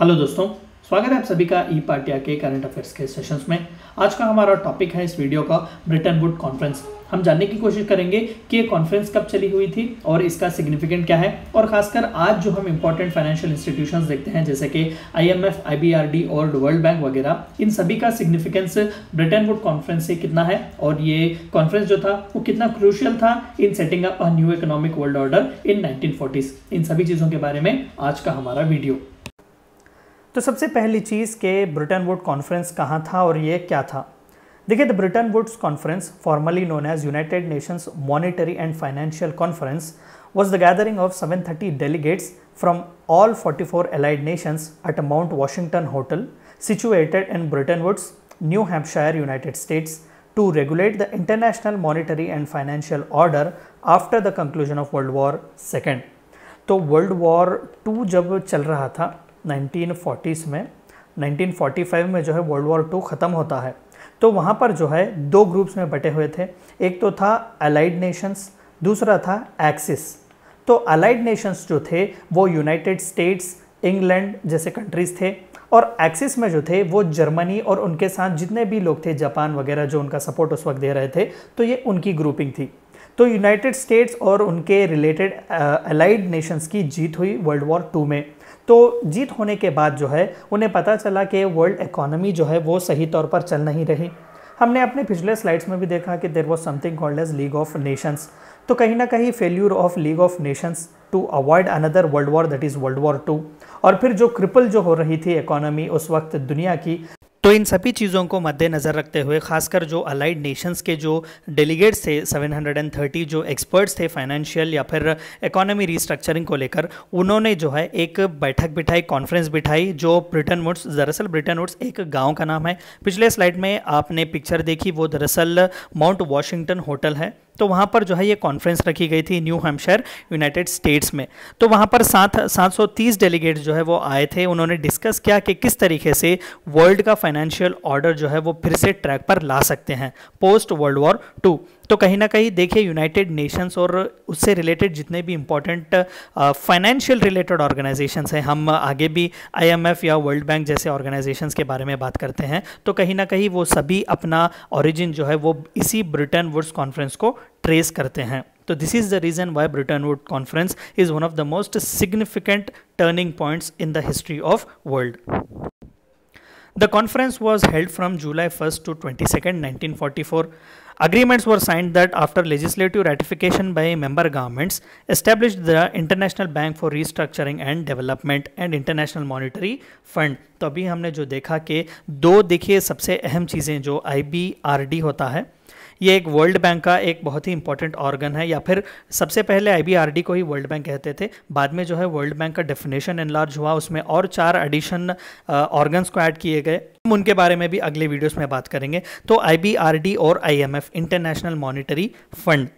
Hello दोस्तों स्वागत है आप सभी का ई पार्टिया के करंट अफेयर्स के सेशंस में आज का हमारा टॉपिक है इस वीडियो का ब्रिटेन वुड कॉन्फ्रेंस हम जानने की कोशिश करेंगे कि ये कॉन्फ्रेंस कब चली हुई थी और इसका सिग्निफिकेंट क्या है और खासकर आज जो हम इम्पोर्टेंट फाइनेंशियल इंस्टीट्यूशन देखते हैं जैसे कि आईएमएफ, आईबीआरडी और वर्ल्ड बैंक वगैरह इन सभी का सिग्निफिकेंस ब्रिटेन वुड कॉन्फ्रेंस से कितना है और ये कॉन्फ्रेंस जो था वो कितना क्रूशियल था in setting up new economic world order in nineteen इन सभी चीज़ों के बारे में आज का हमारा वीडियो तो सबसे पहली चीज़ के ब्रिटेन वुड कॉन्फ्रेंस कहाँ था और ये क्या था देखिए the Bretton Woods conference formally known as United Nations monetary and financial conference was the gathering of seven thirty delegates from all forty four allied nations at Mount Washington hotel situated in Bretton Woods New Hampshire United States to regulate the international monetary and financial order after the conclusion of world war second तो world war two जब चल रहा था 1940 में 1945 में जो है world war to ख़त्म होता है तो वहाँ पर जो है दो ग्रुप्स में बटे हुए थे एक तो था अलाइड नेशंस दूसरा था एक्सिस तो अलाइड नेशंस जो थे वो यूनाइटेड स्टेट्स इंग्लैंड जैसे कंट्रीज़ थे और एक्सिस में जो थे वो जर्मनी और उनके साथ जितने भी लोग थे जापान वगैरह जो उनका सपोर्ट उस वक्त दे रहे थे तो ये उनकी ग्रुपिंग थी तो यूनाइटेड स्टेट्स और उनके रिलेटेड अलाइड नेशंस की जीत हुई वर्ल्ड वॉर टू में तो जीत होने के बाद जो है उन्हें पता चला कि वर्ल्ड इकोनॉमी जो है वो सही तौर पर चल नहीं रही हमने अपने पिछले स्लाइड्स में भी देखा कि there was something called as league of nations तो कहीं ना कहीं failure of league of nations to avoid another world war that is world war two और फिर जो क्रिपल जो हो रही थी इकोनॉमी उस वक्त दुनिया की तो इन सभी चीज़ों को मद्देनज़र रखते हुए खासकर जो अलाइड नेशंस के जो डेलीगेट्स थे 730 जो एक्सपर्ट्स थे फाइनेंशियल या फिर इकोनॉमी रिस्ट्रक्चरिंग को लेकर उन्होंने जो है एक बैठक बिठाई कॉन्फ्रेंस बिठाई जो ब्रिटन वुड्स दरअसल ब्रिटन वुड्स एक गाँव का नाम है पिछले स्लाइड में आपने पिक्चर देखी वो दरअसल माउंट वॉशिंगटन होटल है तो वहाँ पर जो है ये कॉन्फ्रेंस रखी गई थी न्यू हेम्पशायर यूनाइटेड स्टेट्स में तो वहाँ पर सात सात सौ तीस डेलीगेट्स जो है वो आए थे उन्होंने डिस्कस किया कि किस तरीके से वर्ल्ड का फाइनेंशियल ऑर्डर जो है वो फिर से ट्रैक पर ला सकते हैं पोस्ट वर्ल्ड वॉर टू तो कहीं ना कहीं देखिए यूनाइटेड नेशंस और उससे रिलेटेड जितने भी इंपॉर्टेंट फाइनेंशियल रिलेटेड ऑर्गेनाइजेशंस हैं हम आगे भी आईएमएफ या वर्ल्ड बैंक जैसे ऑर्गेनाइजेशंस के बारे में बात करते हैं तो कहीं ना कहीं वो सभी अपना ओरिजिन जो है वो इसी ब्रिटेन वुड्स कॉन्फ्रेंस को ट्रेस करते हैं तो this is the reason why Bretton Wood conference is one of the most significant turning points in the history of world The conference was held from July 1st to 22nd, 1944. Agreements were signed that after legislative ratification by member governments established the International Bank for Restructuring and Development and International Monetary Fund. तो अभी हमने जो देखा कि दो देखिए सबसे अहम चीज़ें जो IBRD होता है ये एक वर्ल्ड बैंक का एक बहुत ही इंपॉर्टेंट ऑर्गन है या फिर सबसे पहले आई को ही वर्ल्ड बैंक कहते थे बाद में जो है वर्ल्ड बैंक का डेफिनेशन एनलार्ज हुआ उसमें और चार एडिशन ऑर्गन्स uh, को ऐड किए गए हम उनके बारे में भी अगले वीडियोस में बात करेंगे तो आई और आई इंटरनेशनल मॉनिटरी फंड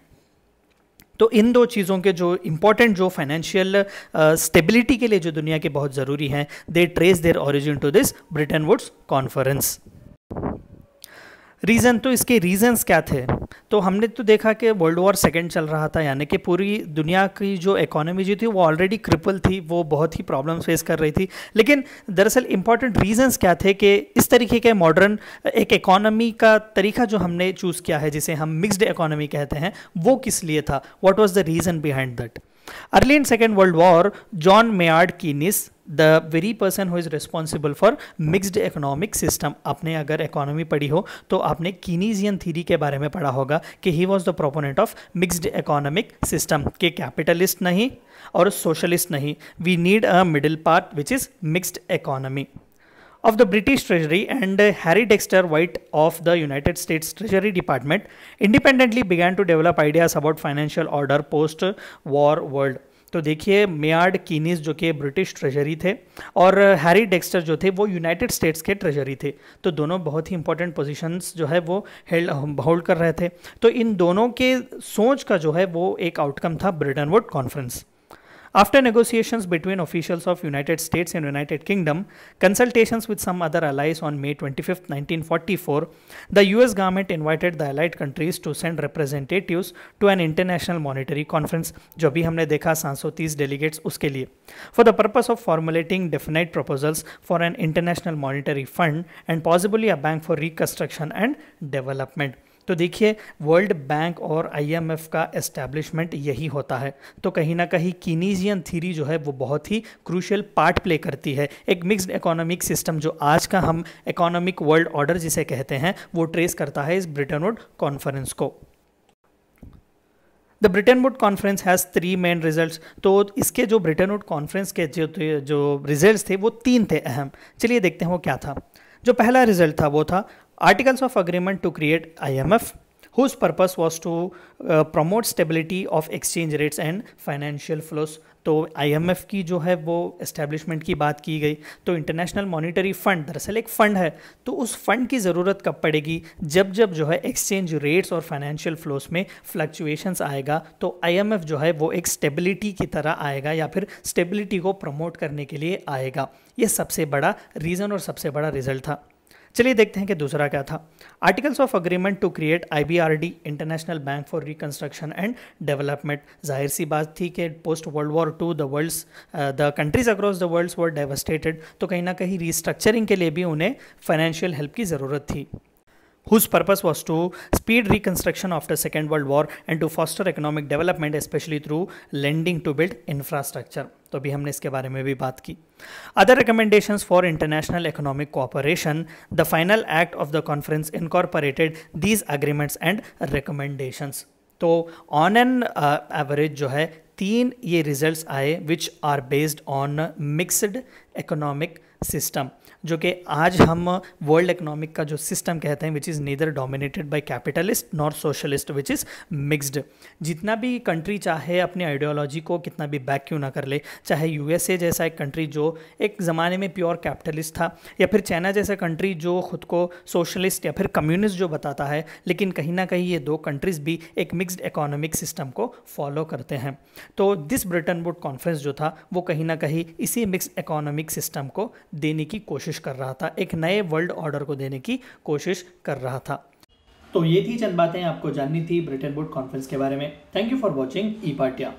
तो इन दो चीज़ों के जो इम्पोर्टेंट जो फाइनेंशियल स्टेबिलिटी uh, के लिए जो दुनिया के बहुत ज़रूरी हैं they trace their origin to this Bretton Woods conference reason तो इसके रीज़न्स क्या थे तो हमने तो देखा कि वर्ल्ड वॉर सेकेंड चल रहा था यानी कि पूरी दुनिया की जो इकोनॉमी जो थी वो ऑलरेडी क्रिपल थी वो बहुत ही प्रॉब्लम फेस कर रही थी लेकिन दरअसल इंपॉर्टेंट रीजंस क्या थे कि इस तरीके के मॉडर्न एक इकोनॉमी का तरीका जो हमने चूज़ किया है जिसे हम मिक्सड इकोनॉमी कहते हैं वो किस लिए था what was the reason behind that early in second world war John Maynard Keynes the very person who is responsible for mixed economic system आपने अगर इकोनॉमी पढ़ी हो तो आपने कीनीजियन थीरी के बारे में पढ़ा होगा कि he was the proponent of mixed economic system के कैपिटलिस्ट नहीं और सोशलिस्ट नहीं we need a middle part which is mixed economy of the British treasury and Harry Dexter White of the United States treasury department independently began to develop ideas about financial order post war world तो देखिए मेयार्ड कीनिस जो कि British treasury थे और Harry Dexter जो थे वो United states के ट्रेजरी थे तो दोनों बहुत ही इंपॉर्टेंट पोजीशंस जो है वो हेल्ड होल्ड कर रहे थे तो इन दोनों के सोच का जो है वो एक आउटकम था Bretton Wood conference After negotiations between officials of United States and United Kingdom, consultations with some other allies on May 25, 1944, the US government invited the allied countries to send representatives to an international monetary conference जो भी हमने देखा 730 delegates उसके लिए for the purpose of formulating definite proposals for an international monetary fund and possibly a bank for reconstruction and development. तो देखिए world bank और IMF का एस्टेब्लिशमेंट यही होता है तो कहीं ना कहीं कीनीजियन थीरी जो है वो बहुत ही क्रूशल पार्ट प्ले करती है एक मिक्स्ड इकोनॉमिक सिस्टम जो आज का हम इकोनॉमिक वर्ल्ड ऑर्डर जिसे कहते हैं वो ट्रेस करता है इस ब्रिटेन वुड कॉन्फ्रेंस को the Bretton Wood conference has three main results तो इसके जो ब्रिटेन वुड कॉन्फ्रेंस के जो जो रिजल्ट्स थे वो तीन थे अहम चलिए देखते हैं वो क्या था जो पहला रिजल्ट था वो था Articles of agreement to create IMF whose purpose was to uh, promote stability of exchange rates and financial flows तो आईएमएफ की जो है वो इस्टेब्लिशमेंट की बात की गई तो इंटरनेशनल मॉनिटरी फंड दरअसल एक फ़ंड है तो उस फंड की ज़रूरत कब पड़ेगी जब जब जो है एक्सचेंज रेट्स और फाइनेंशियल फ्लोस में फ्लक्चुएशंस आएगा तो आईएमएफ जो है वो एक स्टेबिलिटी की तरह आएगा या फिर स्टेबिलिटी को प्रमोट करने के लिए आएगा ये सबसे बड़ा रीज़न और सबसे बड़ा रिजल्ट था चलिए देखते हैं कि दूसरा क्या था articles of agreement to create IBRD international bank for reconstruction and development जाहिर सी बात थी कि post world war two the worlds the countries across the worlds were devastated तो कहीं ना कहीं रिस्ट्रक्चरिंग के लिए भी उन्हें फाइनेंशियल हेल्प की ज़रूरत थी whose purpose was to speed reconstruction after second world war and to foster economic development especially through lending to build infrastructure तो भी हमने इसके बारे में भी बात की other recommendation for international economic cooperation the final act of the conference incorporated these agreements and recommendation तो ऑन एन एवरेज जो है तीन ये रिजल्ट आए which are based on mixed economic system जो कि आज हम वर्ल्ड इकोनॉमिक का जो सिस्टम कहते हैं which is neither dominated by capitalist nor socialist which is mixed जितना भी कंट्री चाहे अपने आइडियोलॉजी को कितना भी बैक क्यों ना कर ले चाहे यूएसए जैसा एक कंट्री जो एक ज़माने में प्योर कैपिटलिस्ट था या फिर चाइना जैसा कंट्री जो खुद को सोशलिस्ट या फिर कम्युनिस्ट जो बताता है लेकिन कहीं ना कहीं ये दो कंट्रीज़ भी एक मिक्सड इकोनॉमिक सिस्टम को फॉलो करते हैं तो दिस ब्रिटन वुड कॉन्फ्रेंस जो था वो कहीं ना कहीं इसी मिक्सड इकोनॉमिक सिस्टम को देने की कोशिश कोशिश कर रहा था एक नए वर्ल्ड ऑर्डर को देने की कोशिश कर रहा था तो ये थी चंद बातें आपको जाननी थी ब्रिटेन वुड कॉन्फ्रेंस के बारे में थैंक यू फॉर वॉचिंग ई पाटिया